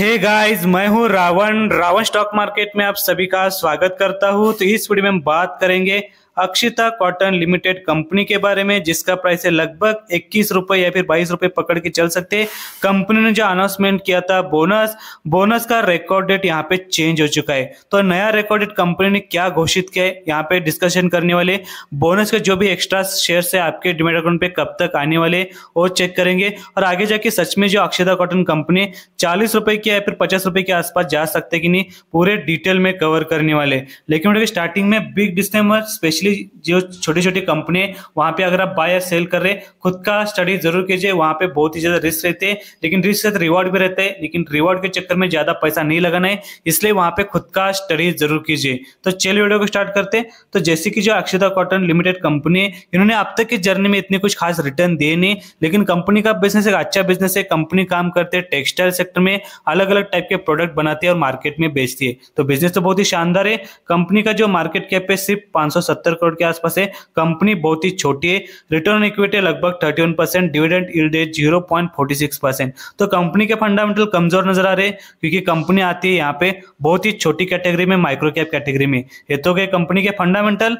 हे hey guys मैं हूं Ravan Ravan stock market में आप सभी का स्वागत करता हूं तो इस वीडियो में हम बात करेंगे अक्षिता कॉटन लिमिटेड कंपनी के बारे में जिसका प्राइस है लगभग इक्कीस रुपए या फिर बाईस रुपए पकड़ के चल सकते कंपनी ने जो अनाउंसमेंट किया था बोनस बोनस का रिकॉर्ड डेट यहाँ पे चेंज हो चुका है तो नया रिकॉर्ड डेट कंपनी ने क्या घोषित किया है यहाँ पे डिस्कशन करने वाले बोनस के जो भी एक्स्ट्रा शेयर है आपके डिमेट अकाउंट पे कब तक आने वाले वो चेक करेंगे और आगे जाके सच में जो अक्षिता कॉटन कंपनी चालीस रुपए की या फिर पचास रुपए के आसपास जा सकते कि नहीं पूरे डिटेल में कवर करने वाले लेकिन स्टार्टिंग में बिग डिस्टेमर स्पेशली क्योंकि जो छोटी छोटी कंपनी है वहां पे अगर आप बाय या सेल कर रहे हैं खुद का स्टडी जरूर कीजिए वहां पे बहुत ही ज़्यादा रिस्क रहते हैं लेकिन रिस्क साथ रिवॉर्ड भी रहते हैं लेकिन रिवॉर्ड के चक्कर में ज़्यादा पैसा नहीं लगाना है इसलिए वहां पे खुद का स्टडी जरूर कीजिए तो चलिए वीडियो को स्टार्ट करते हैं तो जैसे कि जो अक्षता कॉटन लिमिटेड कंपनी है इन्होंने अब तक की जर्नी में इतने कुछ खास रिटर्न दिए नहीं लेकिन कंपनी का बिजनेस एक अच्छा बिजनेस है कंपनी काम करते हैं टेक्सटाइल सेक्टर में अलग अलग टाइप के प्रोडक्ट बनाती है और मार्केट में बेचती है तो बिजनेस तो बहुत ही शानदार है कंपनी का जो मार्केट कैप है सिर्फ पांच सत्तर करोड़ के आसपास है कंपनी बहुत ही छोटी है रिटर्न इक्विटी लगभग thirty one percent dividend yield है zero point forty six percent तो कंपनी के फंडामेंटल कमजोर नजर आ रहे हैं क्योंकि कंपनी आती है यहाँ पे बहुत ही छोटी कैटेगरी में माइक्रो कैप कैटेगरी में ये तो गए कंपनी के फंडामेंटल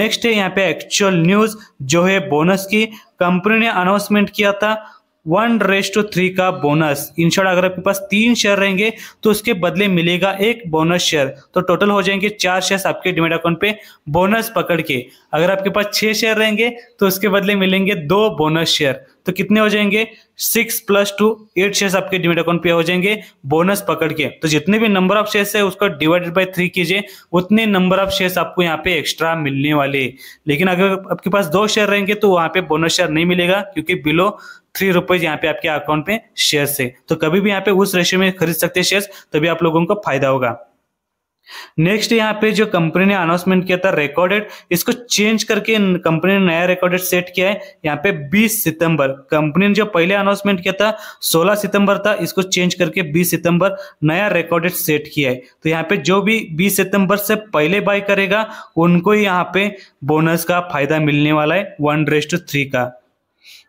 नेक्स्ट है यहाँ पे एक्चुअल न्यूज जो है बोनस की कंपनी ने अनाउंसमेंट किया था वन रेस टू थ्री का बोनस इन शॉर्ट अगर आपके पास तीन शेयर रहेंगे तो उसके बदले मिलेगा एक बोनस शेयर तो टोटल हो जाएंगे चार शेयर आपके डिमेट अकाउंट पे बोनस पकड़ के अगर आपके पास छह शेयर रहेंगे तो उसके बदले मिलेंगे दो बोनस शेयर तो कितने हो जाएंगे six plus two eight share आपके डिमेट अकाउंट पे हो जाएंगे बोनस पकड़ के तो जितने भी नंबर ऑफ शेयर्स है उसको डिवाइडेड बाय थ्री कीजिए उतने नंबर ऑफ शेयर्स आपको यहाँ पे एक्स्ट्रा मिलने वाले लेकिन अगर आपके पास दो शेयर रहेंगे तो वहां पे बोनस शेयर नहीं मिलेगा क्योंकि बिलो थ्री रुपीज यहाँ पे आपके अकाउंट में शेयर है तो कभी भी यहाँ पे उस रेशियो में खरीद सकते हैं शेयर तभी आप लोगों को फायदा होगा नेक्स्ट यहाँ पे जो कंपनी ने अनाउंसमेंट किया था रिकॉर्डेड इसको चेंज करके कंपनी ने नया रिकॉर्डेड सेट किया है यहाँ पे 20 सितंबर कंपनी ने जो पहले अनाउंसमेंट किया था 16 सितंबर था इसको चेंज करके 20 सितंबर नया रिकॉर्डेड सेट किया है तो यहाँ पे जो भी 20 सितंबर से पहले बाय करेगा उनको यहाँ पे बोनस का फायदा मिलने वाला है वन थ्री का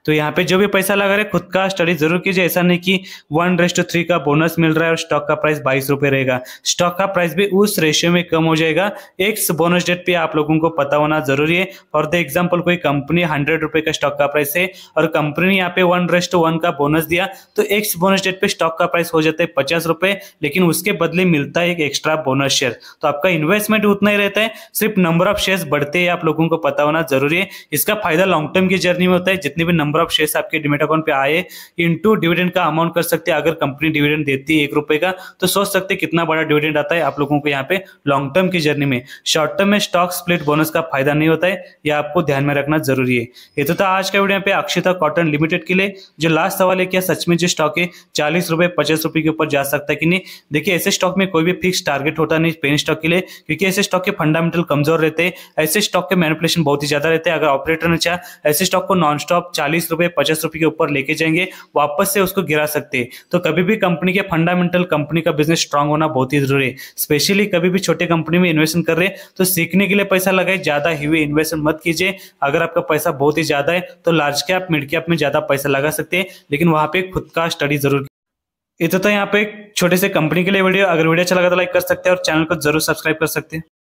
तो यहाँ पे जो भी पैसा लगा रहे खुद का स्टडी जरूर कीजिए ऐसा नहीं कि वन रेस टू थ्री का बोनस मिल रहा है और स्टॉक का प्राइस बाईस रुपए रहेगा स्टॉक का प्राइस भी उस रेशियो में कम हो जाएगा एक्स बोनस डेट पे आप लोगों को पता होना जरूरी है फॉर द एग्जाम्पल कोई कंपनी हंड्रेड रुपये का स्टॉक का प्राइस है और कंपनी ने यहाँ पे वन रेस टू वन का बोनस दिया तो एक्स बोनस डेट पे स्टॉक का प्राइस हो जाता है पचास रुपए लेकिन उसके बदले मिलता है एक एक्स्ट्रा बोनस शेयर तो आपका इन्वेस्टमेंट उतना ही रहता है सिर्फ नंबर ऑफ शेयर बढ़ते हैं आप लोगों को पता होना जरूरी है इसका फायदा लॉन्ग टर्म की जर्नी में होता है जितनी भी नंबर ऑफ शेयर आपके डिमेट अकाउंट पे आए इंटू डिविडेंड का अमाउंट कर सकते हैं अगर कंपनी डिविडेंड देती है एक रुपए का तो सोच सकते हैं कितना बड़ा डिविडेंड आता है आप लोगों को यहाँ पे लॉन्ग टर्म की जर्नी में शॉर्ट टर्म में स्टॉक स्प्लिट बोनस का फायदा नहीं होता है यह आपको ध्यान में रखना जरूरी है ये तो था आज का वीडियो पे अक्षिता कॉटन लिमिटेड के लिए जो लास्ट सवाल है क्या सच में जो स्टॉक है चालीस रुपए पचास रुपए के ऊपर जा सकता है कि नहीं देखिए ऐसे स्टॉक में कोई भी फिक्स टारगेट होता नहीं पेन स्टॉक के लिए क्योंकि ऐसे स्टॉक के फंडामेंटल कमजोर रहते हैं ऐसे स्टॉक के मैनिपुलेशन बहुत ही ज्यादा रहते हैं अगर ऑपरेटर ने चाहे ऐसे स्टॉक को नॉन स्टॉप चालीस रुपए पचास रुपए के ऊपर लेके जाएंगे वापस से उसको गिरा सकते हैं तो कभी भी कंपनी के फंडामेंटल कंपनी का बिजनेस स्ट्रांग होना बहुत ही जरूरी है स्पेशली कभी भी छोटे कंपनी में इन्वेस्टमेंट कर रहे हैं तो सीखने के लिए पैसा लगाए ज्यादा ही इन्वेस्टमेंट मत कीजिए अगर आपका पैसा बहुत ही ज्यादा है तो लार्ज कैप मिड कैप में ज्यादा पैसा लगा सकते हैं लेकिन वहां पे खुद का स्टडी जरूर ये तो यहाँ पे छोटे से कंपनी के लिए वीडियो अगर वीडियो अच्छा लगा तो लाइक कर सकते हैं और चैनल को जरूर सब्सक्राइब कर सकते हैं